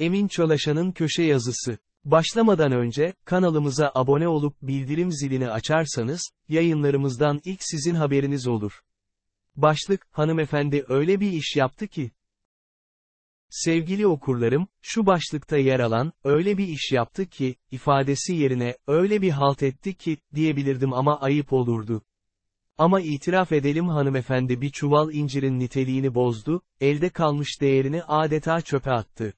Emin Çolaşan'ın köşe yazısı. Başlamadan önce, kanalımıza abone olup bildirim zilini açarsanız, yayınlarımızdan ilk sizin haberiniz olur. Başlık, hanımefendi öyle bir iş yaptı ki. Sevgili okurlarım, şu başlıkta yer alan, öyle bir iş yaptı ki, ifadesi yerine, öyle bir halt etti ki, diyebilirdim ama ayıp olurdu. Ama itiraf edelim hanımefendi bir çuval incirin niteliğini bozdu, elde kalmış değerini adeta çöpe attı.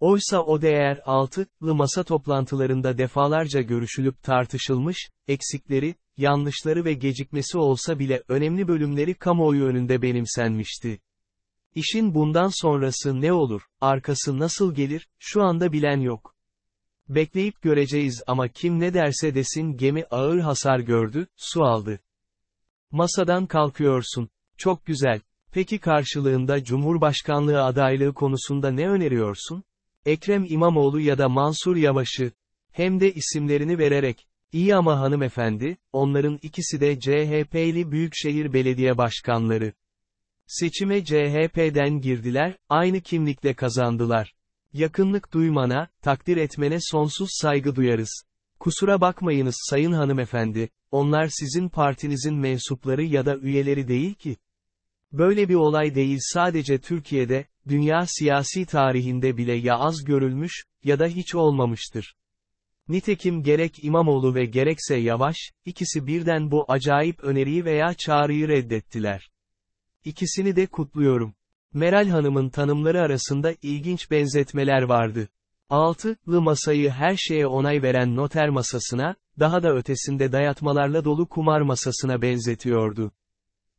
Oysa o değer 6'lı masa toplantılarında defalarca görüşülüp tartışılmış, eksikleri, yanlışları ve gecikmesi olsa bile önemli bölümleri kamuoyu önünde benimsenmişti. İşin bundan sonrası ne olur, arkası nasıl gelir, şu anda bilen yok. Bekleyip göreceğiz ama kim ne derse desin gemi ağır hasar gördü, su aldı. Masadan kalkıyorsun. Çok güzel. Peki karşılığında Cumhurbaşkanlığı adaylığı konusunda ne öneriyorsun? Ekrem İmamoğlu ya da Mansur Yavaş'ı, hem de isimlerini vererek, iyi ama hanımefendi, onların ikisi de CHP'li Büyükşehir Belediye Başkanları. Seçime CHP'den girdiler, aynı kimlikle kazandılar. Yakınlık duymana, takdir etmene sonsuz saygı duyarız. Kusura bakmayınız sayın hanımefendi, onlar sizin partinizin mensupları ya da üyeleri değil ki. Böyle bir olay değil sadece Türkiye'de, dünya siyasi tarihinde bile ya az görülmüş, ya da hiç olmamıştır. Nitekim gerek İmamoğlu ve gerekse Yavaş, ikisi birden bu acayip öneriyi veya çağrıyı reddettiler. İkisini de kutluyorum. Meral Hanım'ın tanımları arasında ilginç benzetmeler vardı. Altılı masayı her şeye onay veren noter masasına, daha da ötesinde dayatmalarla dolu kumar masasına benzetiyordu.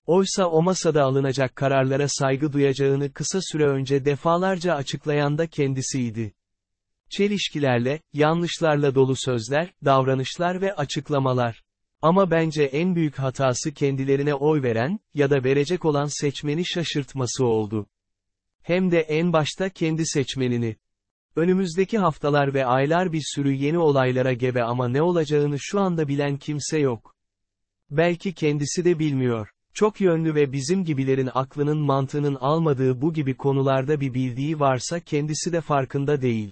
Oysa o masada alınacak kararlara saygı duyacağını kısa süre önce defalarca açıklayan da kendisiydi. Çelişkilerle, yanlışlarla dolu sözler, davranışlar ve açıklamalar. Ama bence en büyük hatası kendilerine oy veren, ya da verecek olan seçmeni şaşırtması oldu. Hem de en başta kendi seçmenini. Önümüzdeki haftalar ve aylar bir sürü yeni olaylara gebe ama ne olacağını şu anda bilen kimse yok. Belki kendisi de bilmiyor. Çok yönlü ve bizim gibilerin aklının mantığının almadığı bu gibi konularda bir bildiği varsa kendisi de farkında değil.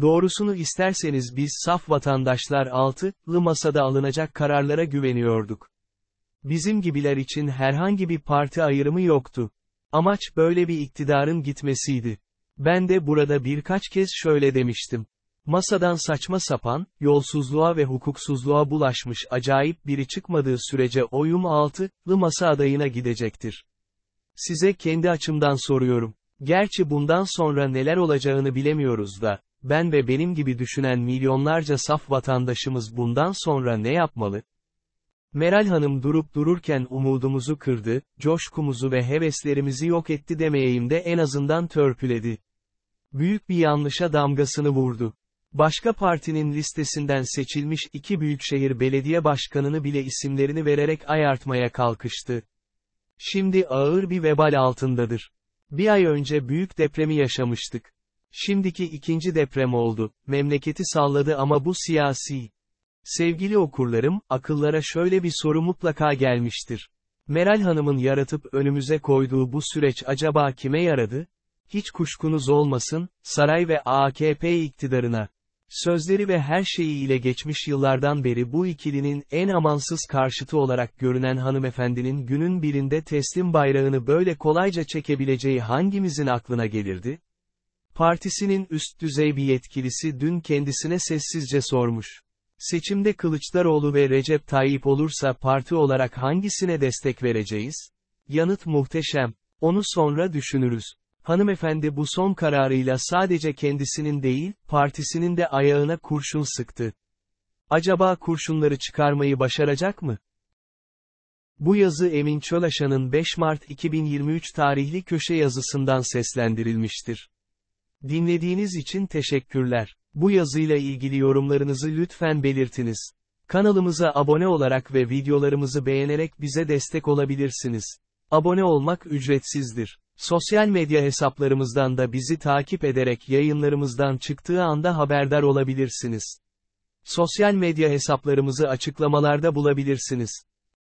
Doğrusunu isterseniz biz saf vatandaşlar altılı masada alınacak kararlara güveniyorduk. Bizim gibiler için herhangi bir parti ayrımı yoktu. Amaç böyle bir iktidarın gitmesiydi. Ben de burada birkaç kez şöyle demiştim. Masadan saçma sapan, yolsuzluğa ve hukuksuzluğa bulaşmış acayip biri çıkmadığı sürece oyum altılı masa adayına gidecektir. Size kendi açımdan soruyorum. Gerçi bundan sonra neler olacağını bilemiyoruz da, ben ve benim gibi düşünen milyonlarca saf vatandaşımız bundan sonra ne yapmalı? Meral Hanım durup dururken umudumuzu kırdı, coşkumuzu ve heveslerimizi yok etti demeyeyim de en azından törpüledi. Büyük bir yanlışa damgasını vurdu. Başka partinin listesinden seçilmiş iki büyükşehir belediye başkanını bile isimlerini vererek ayartmaya kalkıştı. Şimdi ağır bir vebal altındadır. Bir ay önce büyük depremi yaşamıştık. Şimdiki ikinci deprem oldu, memleketi salladı ama bu siyasi. Sevgili okurlarım, akıllara şöyle bir soru mutlaka gelmiştir. Meral Hanım'ın yaratıp önümüze koyduğu bu süreç acaba kime yaradı? Hiç kuşkunuz olmasın, saray ve AKP iktidarına. Sözleri ve her şeyiyle geçmiş yıllardan beri bu ikilinin en amansız karşıtı olarak görünen hanımefendinin günün birinde teslim bayrağını böyle kolayca çekebileceği hangimizin aklına gelirdi? Partisinin üst düzey bir yetkilisi dün kendisine sessizce sormuş. Seçimde Kılıçdaroğlu ve Recep Tayyip olursa parti olarak hangisine destek vereceğiz? Yanıt muhteşem. Onu sonra düşünürüz. Hanımefendi bu son kararıyla sadece kendisinin değil, partisinin de ayağına kurşun sıktı. Acaba kurşunları çıkarmayı başaracak mı? Bu yazı Emin Çölaşan'ın 5 Mart 2023 tarihli köşe yazısından seslendirilmiştir. Dinlediğiniz için teşekkürler. Bu yazıyla ilgili yorumlarınızı lütfen belirtiniz. Kanalımıza abone olarak ve videolarımızı beğenerek bize destek olabilirsiniz. Abone olmak ücretsizdir. Sosyal medya hesaplarımızdan da bizi takip ederek yayınlarımızdan çıktığı anda haberdar olabilirsiniz. Sosyal medya hesaplarımızı açıklamalarda bulabilirsiniz.